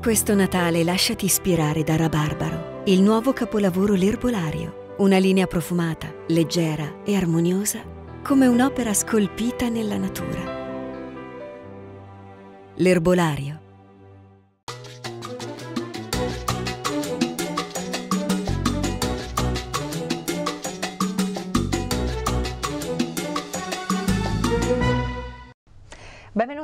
Questo Natale lasciati ispirare da Rabarbaro, il nuovo capolavoro L'Erbolario, una linea profumata, leggera e armoniosa, come un'opera scolpita nella natura. L'Erbolario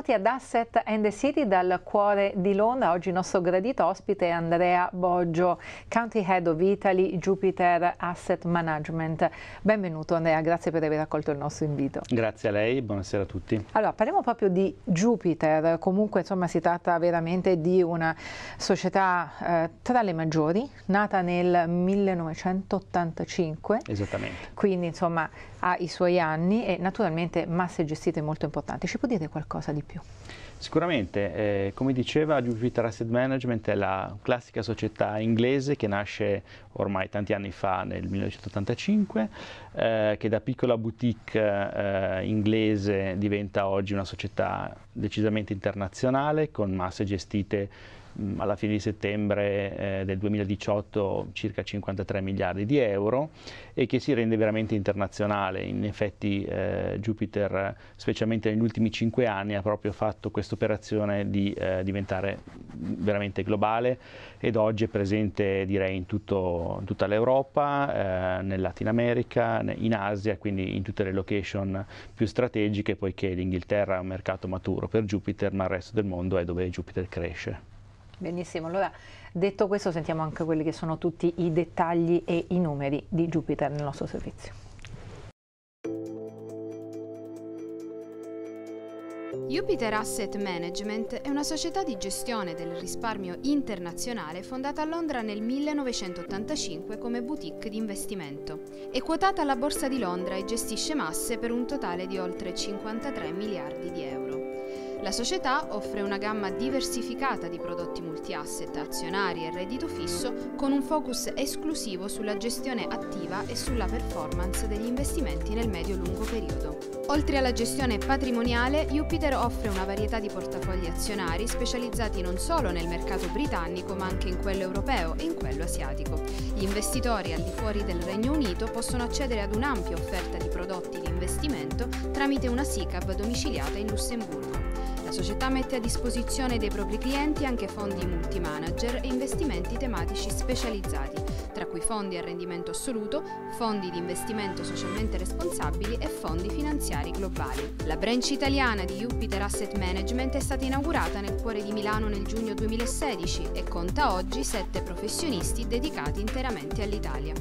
Bentornati ad Asset and the City dal cuore di Londra. Oggi il nostro gradito ospite è Andrea Boggio, County Head of Italy Jupiter Asset Management. Benvenuto Andrea, grazie per aver accolto il nostro invito. Grazie a lei, buonasera a tutti. Allora, parliamo proprio di Jupiter. Comunque, insomma, si tratta veramente di una società eh, tra le maggiori, nata nel 1985. Esattamente. Quindi, insomma, ha i suoi anni e naturalmente masse gestite molto importanti. Ci può dire qualcosa di più? più. Sicuramente, eh, come diceva Jupiter Asset Management è la classica società inglese che nasce ormai tanti anni fa, nel 1985, eh, che da piccola boutique eh, inglese diventa oggi una società decisamente internazionale con masse gestite alla fine di settembre eh, del 2018 circa 53 miliardi di euro e che si rende veramente internazionale. In effetti eh, Jupiter, specialmente negli ultimi 5 anni, ha proprio fatto questa operazione di eh, diventare veramente globale ed oggi è presente direi in, tutto, in tutta l'Europa, eh, nel Latin America, in Asia, quindi in tutte le location più strategiche poiché l'Inghilterra è un mercato maturo per Jupiter ma il resto del mondo è dove Jupiter cresce. Benissimo, allora detto questo sentiamo anche quelli che sono tutti i dettagli e i numeri di Jupiter nel nostro servizio. Jupiter Asset Management è una società di gestione del risparmio internazionale fondata a Londra nel 1985 come boutique di investimento. È quotata alla Borsa di Londra e gestisce masse per un totale di oltre 53 miliardi di euro. La società offre una gamma diversificata di prodotti multi-asset, azionari e reddito fisso con un focus esclusivo sulla gestione attiva e sulla performance degli investimenti nel medio-lungo periodo. Oltre alla gestione patrimoniale, Jupiter offre una varietà di portafogli azionari specializzati non solo nel mercato britannico ma anche in quello europeo e in quello asiatico. Gli investitori al di fuori del Regno Unito possono accedere ad un'ampia offerta di prodotti di investimento tramite una SICAB domiciliata in Lussemburgo società mette a disposizione dei propri clienti anche fondi multi-manager e investimenti tematici specializzati, tra cui fondi a rendimento assoluto, fondi di investimento socialmente responsabili e fondi finanziari globali. La branch italiana di Jupiter Asset Management è stata inaugurata nel cuore di Milano nel giugno 2016 e conta oggi sette professionisti dedicati interamente all'Italia.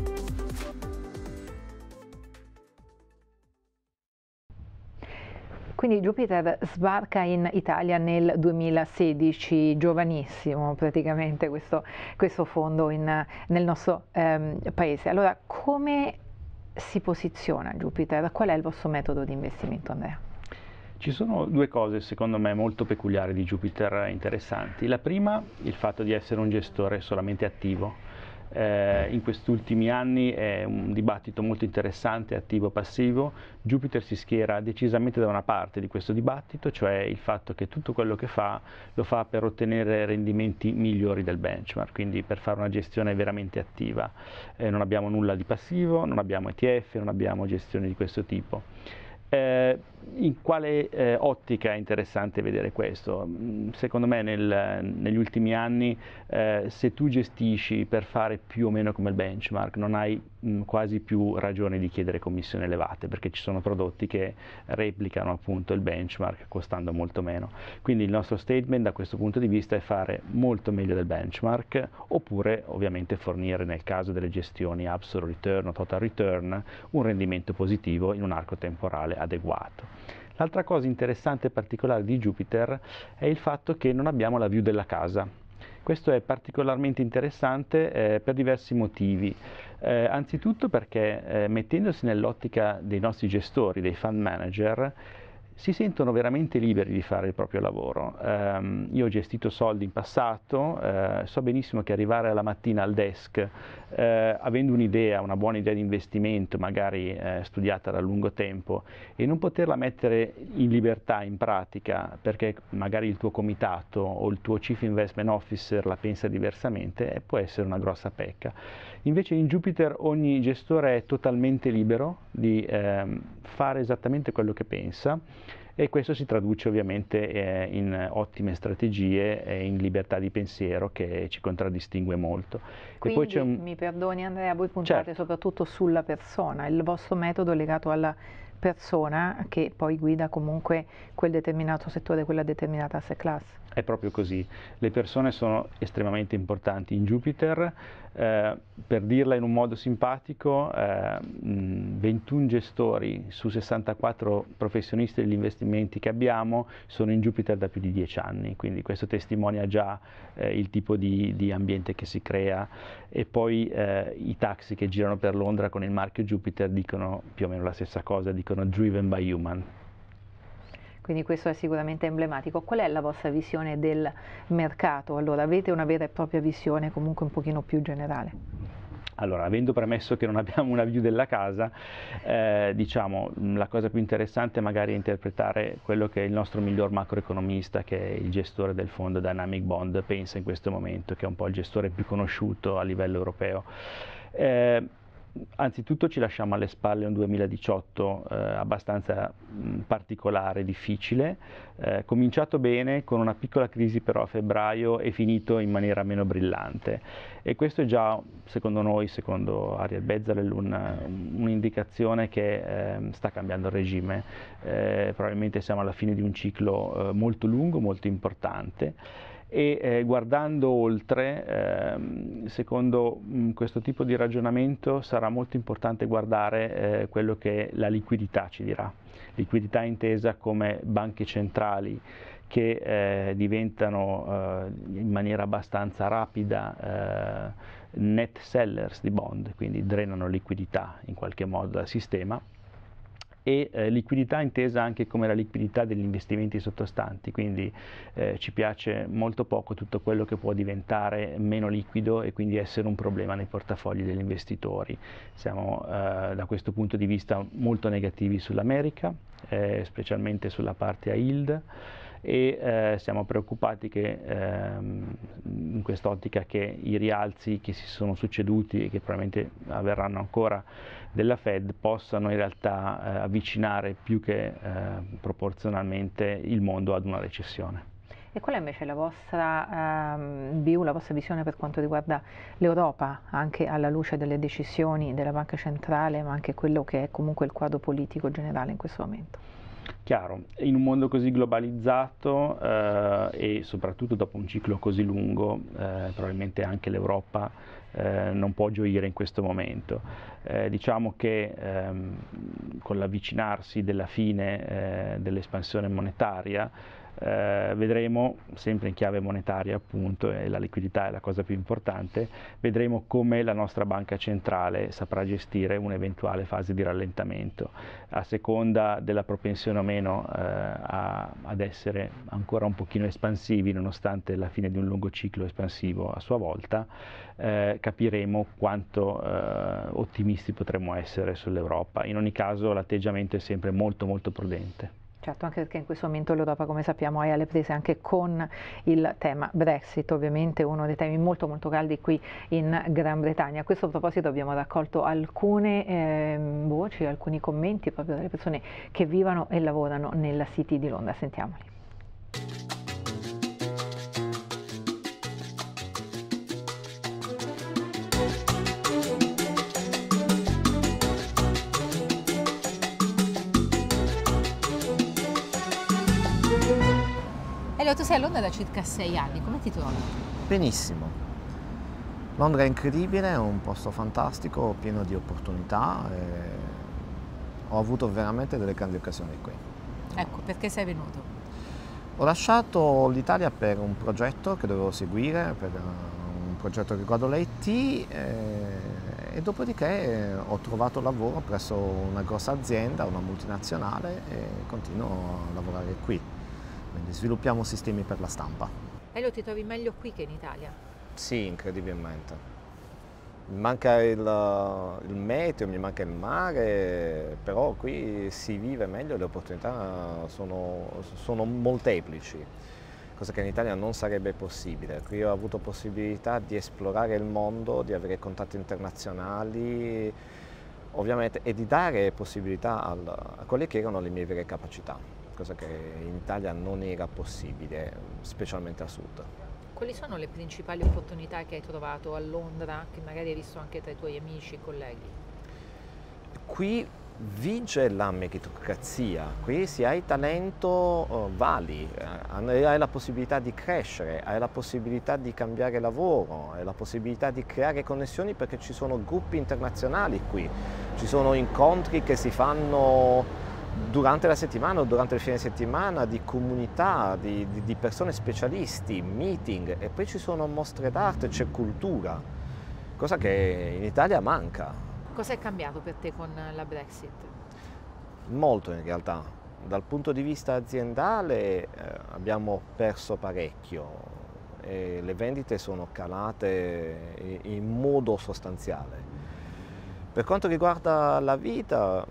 Quindi Jupiter sbarca in Italia nel 2016, giovanissimo praticamente questo, questo fondo in, nel nostro ehm, paese. Allora, come si posiziona Jupiter? Qual è il vostro metodo di investimento, Andrea? Ci sono due cose secondo me molto peculiari di Jupiter interessanti. La prima, il fatto di essere un gestore solamente attivo, eh, in questi ultimi anni è un dibattito molto interessante, attivo-passivo. Jupiter si schiera decisamente da una parte di questo dibattito, cioè il fatto che tutto quello che fa lo fa per ottenere rendimenti migliori del benchmark, quindi per fare una gestione veramente attiva. Eh, non abbiamo nulla di passivo, non abbiamo ETF, non abbiamo gestioni di questo tipo. Eh, in quale eh, ottica è interessante vedere questo? Mm, secondo me nel, negli ultimi anni eh, se tu gestisci per fare più o meno come il benchmark non hai mh, mm, quasi più ragione di chiedere commissioni elevate perché ci sono prodotti che replicano appunto il benchmark costando molto meno. Quindi il nostro statement da questo punto di vista è fare molto meglio del benchmark oppure ovviamente fornire nel caso delle gestioni absolute return o total return un rendimento positivo in un arco temporale adeguato. L'altra cosa interessante e particolare di Jupiter è il fatto che non abbiamo la view della casa. Questo è particolarmente interessante eh, per diversi motivi. Eh, anzitutto perché eh, mettendosi nell'ottica dei nostri gestori, dei fund manager, si sentono veramente liberi di fare il proprio lavoro. Um, io ho gestito soldi in passato, uh, so benissimo che arrivare alla mattina al desk, uh, avendo un'idea, una buona idea di investimento, magari uh, studiata da lungo tempo, e non poterla mettere in libertà, in pratica, perché magari il tuo comitato o il tuo chief investment officer la pensa diversamente, può essere una grossa pecca. Invece in Jupiter ogni gestore è totalmente libero di ehm, fare esattamente quello che pensa e questo si traduce ovviamente eh, in ottime strategie e in libertà di pensiero che ci contraddistingue molto. Quindi, un... mi perdoni Andrea, voi puntate certo. soprattutto sulla persona, il vostro metodo legato alla persona che poi guida comunque quel determinato settore, quella determinata asset class. È proprio così, le persone sono estremamente importanti in Jupiter, eh, per dirla in un modo simpatico, eh, 21 gestori su 64 professionisti degli investimenti che abbiamo sono in Jupiter da più di 10 anni, quindi questo testimonia già eh, il tipo di, di, ambiente che si crea e poi eh, i taxi che girano per Londra con il marchio Jupiter dicono più o meno la stessa cosa, dicono driven by human quindi questo è sicuramente emblematico. Qual è la vostra visione del mercato? Allora, avete una vera e propria visione comunque un pochino più generale? Allora, avendo premesso che non abbiamo una view della casa, eh, diciamo, mm, la cosa più interessante magari è interpretare quello che il nostro miglior macroeconomista, che è il gestore del fondo Dynamic Bond, pensa in questo momento, che è un po' il gestore più conosciuto a livello europeo. Eh, anzitutto ci lasciamo alle spalle un 2018 eh, abbastanza mh, particolare, difficile, eh, cominciato bene con una piccola crisi però a febbraio e finito in maniera meno brillante e questo è già secondo noi, secondo Ariel Bezzalel, un'indicazione un che eh, sta cambiando il regime, eh, probabilmente siamo alla fine di un ciclo eh, molto lungo, molto importante e eh, guardando oltre, ehm, secondo mh, mm, questo tipo di ragionamento sarà molto importante guardare eh, quello che la liquidità ci dirà, liquidità intesa come banche centrali che eh, diventano eh, in maniera abbastanza rapida eh, net sellers di bond, quindi drenano liquidità in qualche modo dal sistema e eh, liquidità intesa anche come la liquidità degli investimenti sottostanti, quindi eh, ci piace molto poco tutto quello che può diventare meno liquido e quindi essere un problema nei portafogli degli investitori. Siamo eh, da questo punto di vista molto negativi sull'America, eh, specialmente sulla parte a yield e eh, siamo preoccupati che ehm, in quest'ottica che i rialzi che si sono succeduti e che probabilmente avverranno ancora della Fed possano in realtà eh, avvicinare più che eh, proporzionalmente il mondo ad una recessione. E qual è invece la vostra ehm, view, la vostra visione per quanto riguarda l'Europa, anche alla luce delle decisioni della Banca Centrale, ma anche quello che è comunque il quadro politico generale in questo momento? Chiaro, in un mondo così globalizzato eh, e soprattutto dopo un ciclo così lungo, eh, probabilmente anche l'Europa eh, non può gioire in questo momento. Eh, diciamo che ehm, con l'avvicinarsi della fine eh, dell'espansione monetaria, eh, vedremo, sempre in chiave monetaria appunto, e la liquidità è la cosa più importante, vedremo come la nostra banca centrale saprà gestire un'eventuale fase di rallentamento, a seconda della propensione o meno eh, a, ad essere ancora un pochino espansivi nonostante la fine di un lungo ciclo espansivo a sua volta, eh, capiremo quanto eh, ottimisti potremo essere sull'Europa. In ogni caso l'atteggiamento è sempre molto molto prudente. Certo, anche perché in questo momento l'Europa, come sappiamo, è alle prese anche con il tema Brexit, ovviamente uno dei temi molto molto caldi qui in Gran Bretagna. A questo proposito abbiamo raccolto alcune eh, voci, alcuni commenti proprio dalle persone che vivono e lavorano nella City di Londra. Sentiamoli. Elio, tu sei a Londra da circa sei anni, come ti trovi? Benissimo. Londra è incredibile, è un posto fantastico, pieno di opportunità. ho avuto veramente delle grandi occasioni qui. Ecco, perché sei venuto? Ho lasciato l'Italia per un progetto che dovevo seguire, per eh, un progetto riguardo l'IT e, e dopodiché ho trovato lavoro presso una grossa azienda, una multinazionale e continuo a lavorare qui quindi sviluppiamo sistemi per la stampa. E lo ti trovi meglio qui che in Italia? Sì, incredibilmente. Mi manca il, eh, il meteo, mi manca il mare, però qui si vive meglio, le opportunità sono, sono molteplici, cosa che in Italia non sarebbe possibile. Qui ho avuto possibilità di esplorare il mondo, di avere contatti internazionali, ovviamente, e di dare possibilità al, a quelle che erano le mie vere capacità cosa che in Italia non era possibile, specialmente a sud. Quali sono le principali opportunità che hai trovato a Londra, che magari hai visto anche tra i tuoi amici e colleghi? Qui vige la meritocrazia, qui se hai talento eh, vali, eh, hai la possibilità di crescere, hai la possibilità di cambiare lavoro, hai la possibilità di creare connessioni perché ci sono gruppi internazionali qui, ci sono incontri che si fanno durante la settimana o durante il fine settimana di comunità, di, di, di persone specialisti, meeting e poi ci sono mostre d'arte, c'è cultura, cosa che in Italia manca. Cosa è cambiato per te con la Brexit? Molto in realtà, dal punto di vista aziendale eh, abbiamo perso parecchio, e le vendite sono calate in modo sostanziale. Per quanto riguarda la vita,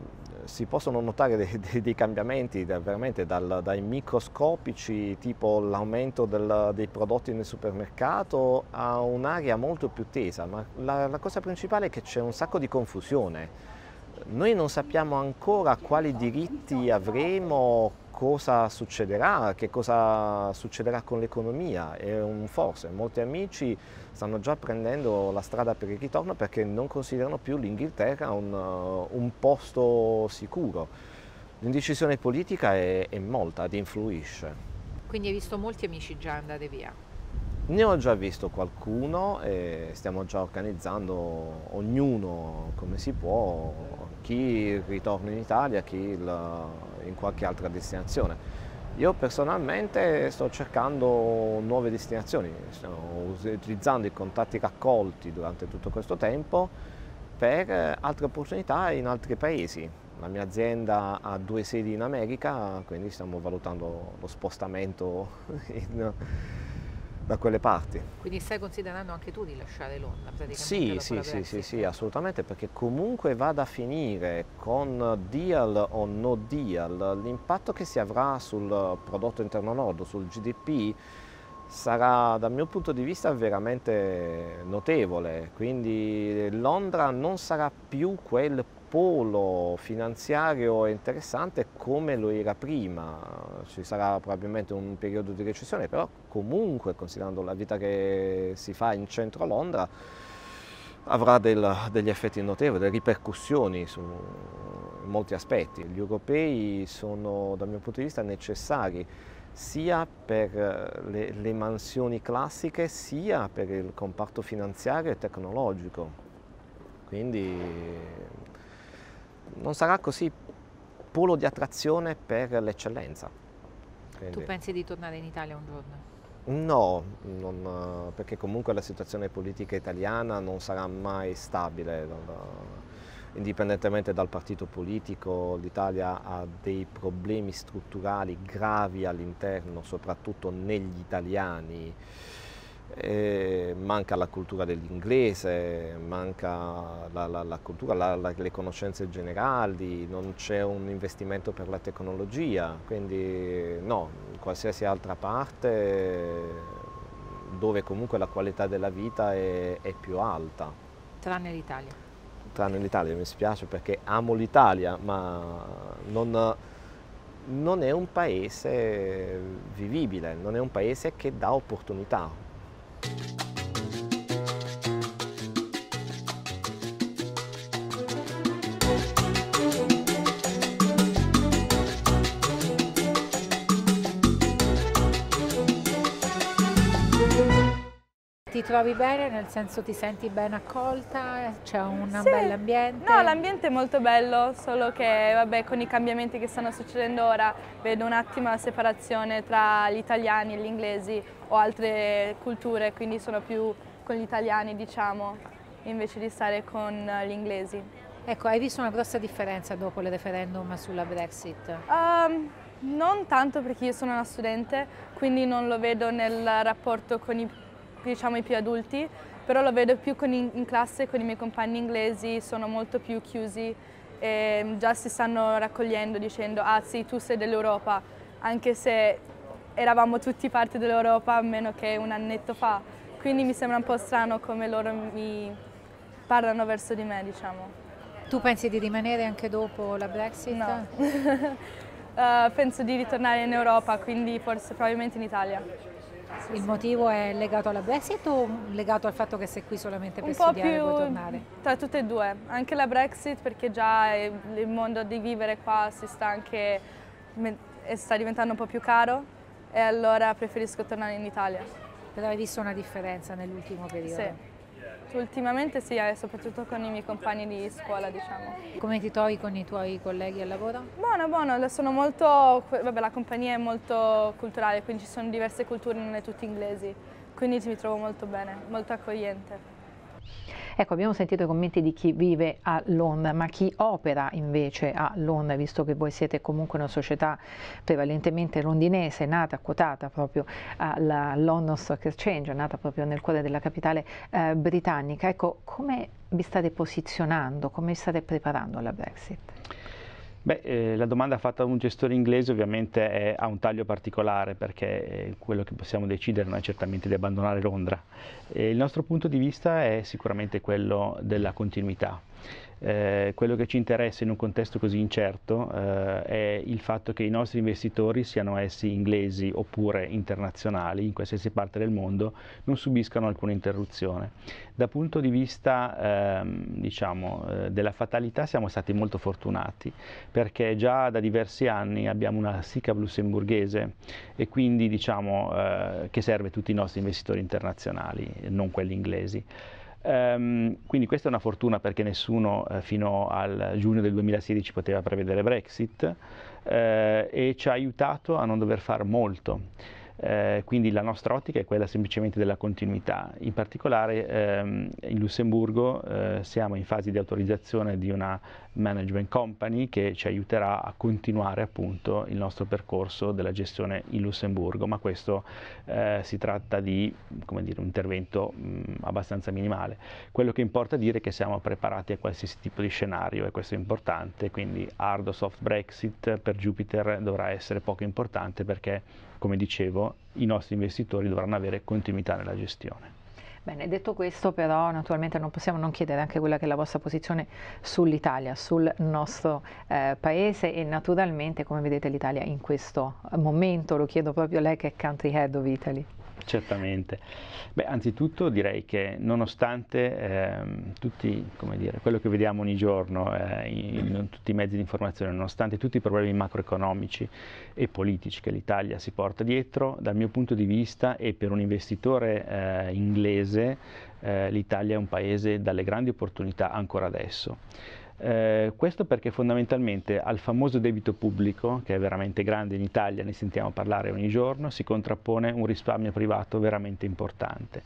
si possono notare dei, dei, dei cambiamenti da, veramente dal, dai microscopici tipo l'aumento del, dei prodotti nel supermercato a un'area molto più tesa, ma la, la cosa principale è che c'è un sacco di confusione. Noi non sappiamo ancora quali diritti avremo, cosa succederà, che cosa succederà con l'economia, è un forse. Molti amici stanno già prendendo la strada per il ritorno perché non considerano più l'Inghilterra un, uh, un, posto sicuro. L'indecisione politica è, è molta ed influisce. Quindi hai visto molti amici già andare via? Ne ho già visto qualcuno e stiamo già organizzando ognuno come si può, chi ritorna in Italia, chi il in qualche altra destinazione. Io personalmente sto cercando nuove destinazioni, sto utilizzando i contatti raccolti durante tutto questo tempo per eh, altre opportunità in altri paesi. La mia azienda ha due sedi in America, quindi stiamo valutando lo spostamento in, da quelle parti. Quindi stai considerando anche tu di lasciare Londra Sì, sì, sì, sì, sì, assolutamente, perché comunque vada a finire con deal o no deal, l'impatto che si avrà sul prodotto interno lordo, sul GDP, sarà dal mio punto di vista veramente notevole, quindi Londra non sarà più quel polo finanziario interessante come lo era prima, ci sarà probabilmente un periodo di recessione, però comunque considerando la vita che si fa in centro Londra avrà del, degli effetti notevoli, delle ripercussioni su molti aspetti. Gli europei sono dal mio punto di vista necessari sia per eh, le, le mansioni classiche sia per il comparto finanziario e tecnologico. Quindi non sarà così polo di attrazione per l'eccellenza. Quindi... Tu pensi di tornare in Italia un giorno? No, non, perché comunque la situazione politica italiana non sarà mai stabile. indipendentemente dal partito politico, l'Italia ha dei problemi strutturali gravi all'interno, soprattutto negli italiani. Eh, manca la cultura dell'inglese, manca la, la, la cultura, la, le conoscenze generali, non c'è un investimento per la tecnologia, quindi no, in qualsiasi altra parte dove comunque la qualità della vita è, è più alta. Tranne l'Italia. Tranne l'Italia, mi spiace perché amo l'Italia, ma non non è un paese vivibile, non è un paese che dà opportunità, trovi bene, nel senso ti senti ben accolta, c'è un sì. ambiente? No, l'ambiente è molto bello, solo che vabbè, con i cambiamenti che stanno succedendo ora vedo un attimo la separazione tra gli italiani e gli inglesi o altre culture, quindi sono più con gli italiani diciamo, invece di stare con gli inglesi. Ecco, hai visto una grossa differenza dopo il referendum sulla Brexit? Um, non tanto perché io sono una studente, quindi non lo vedo nel rapporto con i diciamo i più adulti, però lo vedo più in, in classe con i miei compagni inglesi, sono molto più chiusi e già si stanno raccogliendo dicendo ah sì tu sei dell'Europa, anche se eravamo tutti parte dell'Europa a meno che un annetto fa, quindi mi sembra un po' strano come loro mi parlano verso di me diciamo. Tu pensi di rimanere anche dopo la Brexit? No, uh, penso di ritornare in Europa, quindi forse probabilmente in Italia. Il motivo è legato alla Brexit o legato al fatto che sei qui solamente per un studiare e poi tornare? Tra tutte e due, anche la Brexit perché già il mondo di vivere qua si sta anche sta diventando un po' più caro e allora preferisco tornare in Italia. Però hai visto una differenza nell'ultimo periodo? Sì. Ultimamente sì, eh, soprattutto con i miei compagni di scuola, diciamo. Come ti trovi con i tuoi colleghi al lavoro? Buono, buono, sono molto, vabbè la compagnia è molto culturale, quindi ci sono diverse culture, non è tutto inglesi, quindi mi trovo molto bene, molto accogliente. Ecco, abbiamo sentito i commenti di chi vive a Londra, ma chi opera invece a Londra, visto che voi siete comunque una società prevalentemente londinese, nata, quotata proprio alla London Stock Exchange, nata proprio nel cuore della capitale eh, britannica. Ecco, come vi state posizionando, come vi state preparando alla Brexit? Beh, eh, la domanda fatta da un gestore inglese ovviamente è, ha un taglio particolare perché eh, quello che possiamo decidere non è certamente di abbandonare Londra. E eh, il nostro punto di vista è sicuramente quello della continuità eh, quello che ci interessa in un contesto così incerto eh, è il fatto che i nostri investitori, siano essi inglesi oppure internazionali, in qualsiasi parte del mondo, non subiscano alcuna interruzione. Dal punto di vista ehm, diciamo, eh, della fatalità siamo stati molto fortunati perché già da diversi anni abbiamo una SICA lussemburghese e quindi diciamo, eh, che serve tutti i nostri investitori internazionali, non quelli inglesi. Um, quindi questa è una fortuna perché nessuno eh, fino al giugno del 2016 poteva prevedere Brexit eh, e ci ha aiutato a non dover fare molto. Eh, quindi la nostra ottica è quella semplicemente della continuità. In particolare ehm, in Lussemburgo eh, siamo in fase di autorizzazione di una management company che ci aiuterà a continuare appunto il nostro percorso della gestione in Lussemburgo, ma questo eh, si tratta di dire, un intervento mh, mm, abbastanza minimale. Quello che importa dire è che siamo preparati a qualsiasi tipo di scenario e questo è importante, quindi hard o soft Brexit per Jupiter dovrà essere poco importante perché come dicevo, i nostri investitori dovranno avere continuità nella gestione. Bene, detto questo però naturalmente non possiamo non chiedere anche quella che è la vostra posizione sull'Italia, sul nostro eh, paese e naturalmente come vedete l'Italia in questo momento, lo chiedo proprio a lei che è country head of Italy. Certamente. Beh, anzitutto direi che nonostante eh, tutti, dire, quello che vediamo ogni giorno eh, in, in, tutti i mezzi di informazione, nonostante tutti i problemi macroeconomici e politici che l'Italia si porta dietro, dal mio punto di vista e per un investitore eh, inglese eh, l'Italia è un paese dalle grandi opportunità ancora adesso. Eh, questo perché fondamentalmente al famoso debito pubblico, che è veramente grande in Italia, ne sentiamo parlare ogni giorno, si contrappone un risparmio privato veramente importante.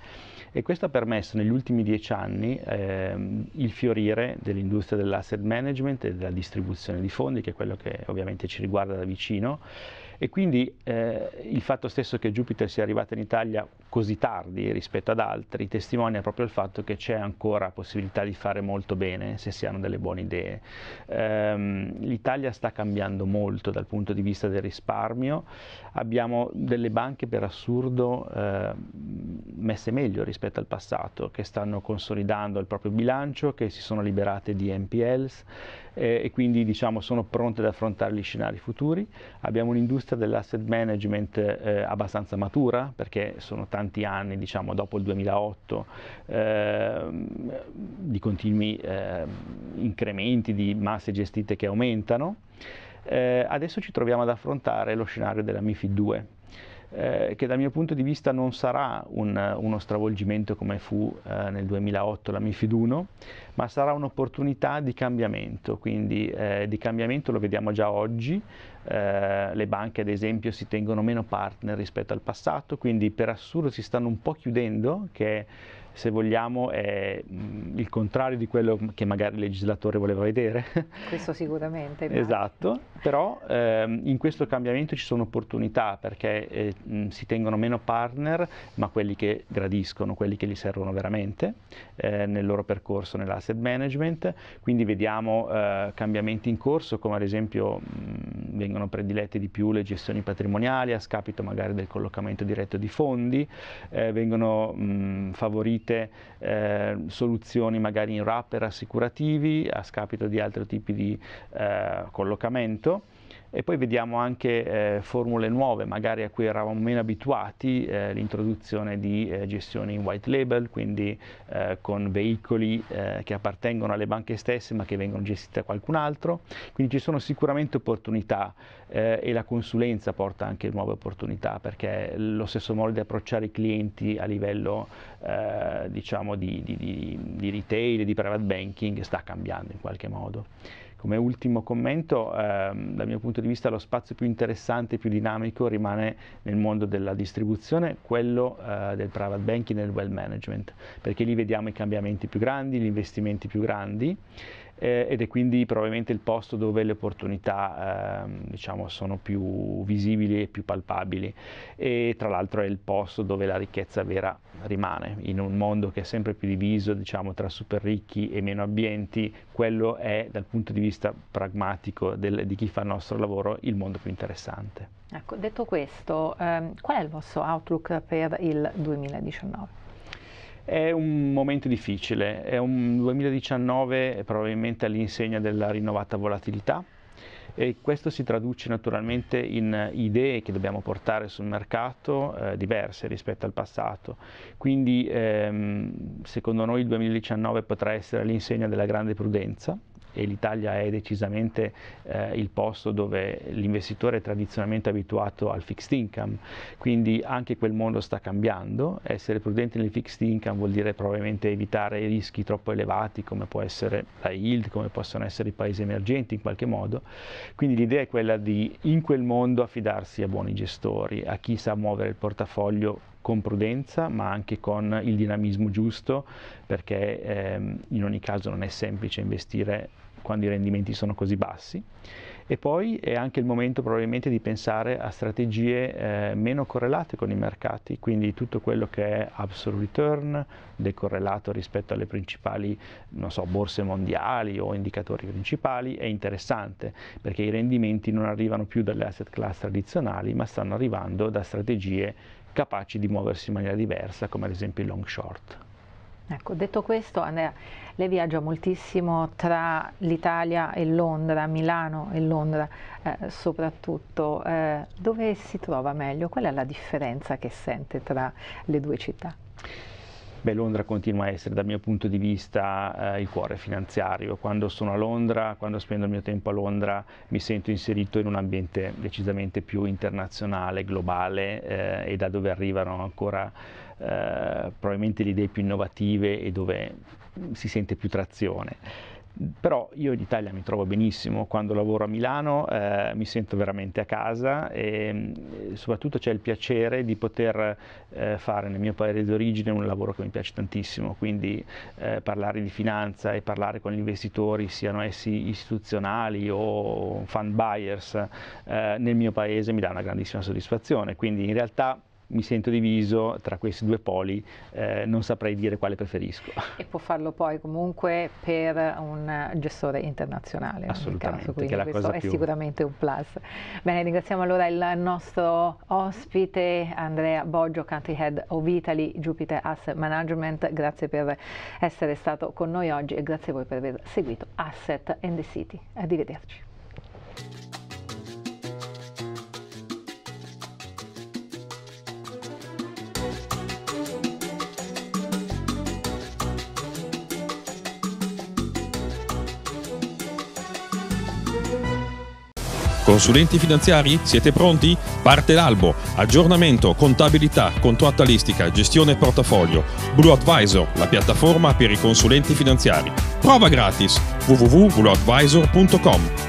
E questo ha permesso negli ultimi dieci anni eh, il fiorire dell'industria dell'asset management e della distribuzione di fondi, che è quello che ovviamente ci riguarda da vicino, e quindi eh, il fatto stesso che Jupiter sia arrivata in Italia così tardi rispetto ad altri testimonia proprio il fatto che c'è ancora possibilità di fare molto bene se si hanno delle buone idee. Ehm, L'Italia sta cambiando molto dal punto di vista del risparmio, abbiamo delle banche per assurdo eh, messe meglio rispetto al passato, che stanno consolidando il proprio bilancio, che si sono liberate di NPLs eh, e quindi diciamo, sono pronte ad affrontare gli scenari futuri. Abbiamo un'industria dell'asset management eh, abbastanza matura perché sono tanti anni diciamo, dopo il 2008 eh, di continui ehm, incrementi di masse gestite che aumentano. Eh, adesso ci troviamo ad affrontare lo scenario della MIFID 2 eh, che dal mio punto di vista non sarà un, uno stravolgimento come fu eh, nel 2008 la MIFID 1, ma sarà un'opportunità di cambiamento, quindi eh, di cambiamento lo vediamo già oggi, eh, le banche ad esempio si tengono meno partner rispetto al passato, quindi per assurdo si stanno un po' chiudendo, che è se vogliamo, è mm, il contrario di quello che magari il legislatore voleva vedere. Questo sicuramente. Esatto, però ehm, in questo cambiamento ci sono opportunità perché eh, mm, si tengono meno partner, ma quelli che gradiscono, quelli che gli servono veramente eh, nel loro percorso nell'asset management, quindi vediamo eh, cambiamenti in corso come ad esempio mh, mm, vengono predilette di più le gestioni patrimoniali a scapito magari del collocamento diretto di fondi, eh, vengono mh, favorite sicuramente eh, soluzioni magari in wrapper assicurativi a scapito di altri tipi di eh, collocamento e poi vediamo anche eh, formule nuove, magari a cui eravamo meno abituati, eh, l'introduzione di eh, gestioni in white label, quindi eh, con veicoli eh, che appartengono alle banche stesse ma che vengono gestiti da qualcun altro, quindi ci sono sicuramente opportunità eh, e la consulenza porta anche nuove opportunità perché lo stesso modo di approcciare i clienti a livello eh, diciamo di, di, di, di retail e di private banking sta cambiando in qualche modo. Come ultimo commento, ehm, dal mio punto di vista lo spazio più interessante e più dinamico rimane nel mondo della distribuzione, quello eh, del private banking e del well management, perché lì vediamo i cambiamenti più grandi, gli investimenti più grandi eh, ed è quindi probabilmente il posto dove le opportunità eh, diciamo, sono più visibili e più palpabili e tra l'altro è il posto dove la ricchezza vera rimane. In un mondo che è sempre più diviso diciamo, tra super ricchi e meno abbienti, quello è dal punto di vista pragmatico del, di chi fa il nostro lavoro il mondo più interessante. Ecco, detto questo, ehm, qual è il vostro outlook per il 2019? È un momento difficile, è un 2019 probabilmente all'insegna della rinnovata volatilità e questo si traduce naturalmente in idee che dobbiamo portare sul mercato eh, diverse rispetto al passato. Quindi ehm, secondo noi il 2019 potrà essere all'insegna della grande prudenza, e l'Italia è decisamente eh, il posto dove l'investitore è tradizionalmente abituato al fixed income, quindi anche quel mondo sta cambiando, essere prudenti nel fixed income vuol dire probabilmente evitare rischi troppo elevati come può essere la yield, come possono essere i paesi emergenti in qualche modo, quindi l'idea è quella di in quel mondo affidarsi a buoni gestori, a chi sa muovere il portafoglio con prudenza ma anche con il dinamismo giusto perché ehm, in ogni caso non è semplice investire quando i rendimenti sono così bassi e poi è anche il momento probabilmente di pensare a strategie eh, meno correlate con i mercati, quindi tutto quello che è absolute return, decorrelato rispetto alle principali so, borse mondiali o indicatori principali, è interessante perché i rendimenti non arrivano più dalle asset class tradizionali ma stanno arrivando da strategie capaci di muoversi in maniera diversa come ad esempio i long short. Ecco, detto questo, Andrea, lei viaggia moltissimo tra l'Italia e Londra, Milano e Londra eh, soprattutto. Eh, dove si trova meglio? Qual è la differenza che sente tra le due città? Beh, Londra continua a essere dal mio punto di vista eh, il cuore finanziario. Quando sono a Londra, quando spendo il mio tempo a Londra, mi sento inserito in un ambiente decisamente più internazionale, globale eh, e da dove arrivano ancora eh, probabilmente le idee più innovative e dove si sente più trazione però io in Italia mi trovo benissimo, quando lavoro a Milano eh, mi sento veramente a casa e mm, soprattutto c'è il piacere di poter eh, fare nel mio paese d'origine un lavoro che mi piace tantissimo, quindi eh, parlare di finanza e parlare con gli investitori, siano essi istituzionali o fan buyers, eh, nel mio paese mi dà una grandissima soddisfazione, quindi in realtà mi sento diviso tra questi due poli, eh, non saprei dire quale preferisco. E può farlo poi comunque per un gestore internazionale. Assolutamente, caso, che è la cosa è sicuramente un plus. Bene, ringraziamo allora il nostro ospite Andrea Boggio, Country Head of Italy, Jupiter Asset Management, grazie per essere stato con noi oggi e grazie a voi per aver seguito Asset and the City. Arrivederci. Consulenti finanziari? Siete pronti? Parte l'albo. Aggiornamento, contabilità, contrattualistica, gestione portafoglio. Blue Advisor, la piattaforma per i consulenti finanziari. Prova gratis www.blueadvisor.com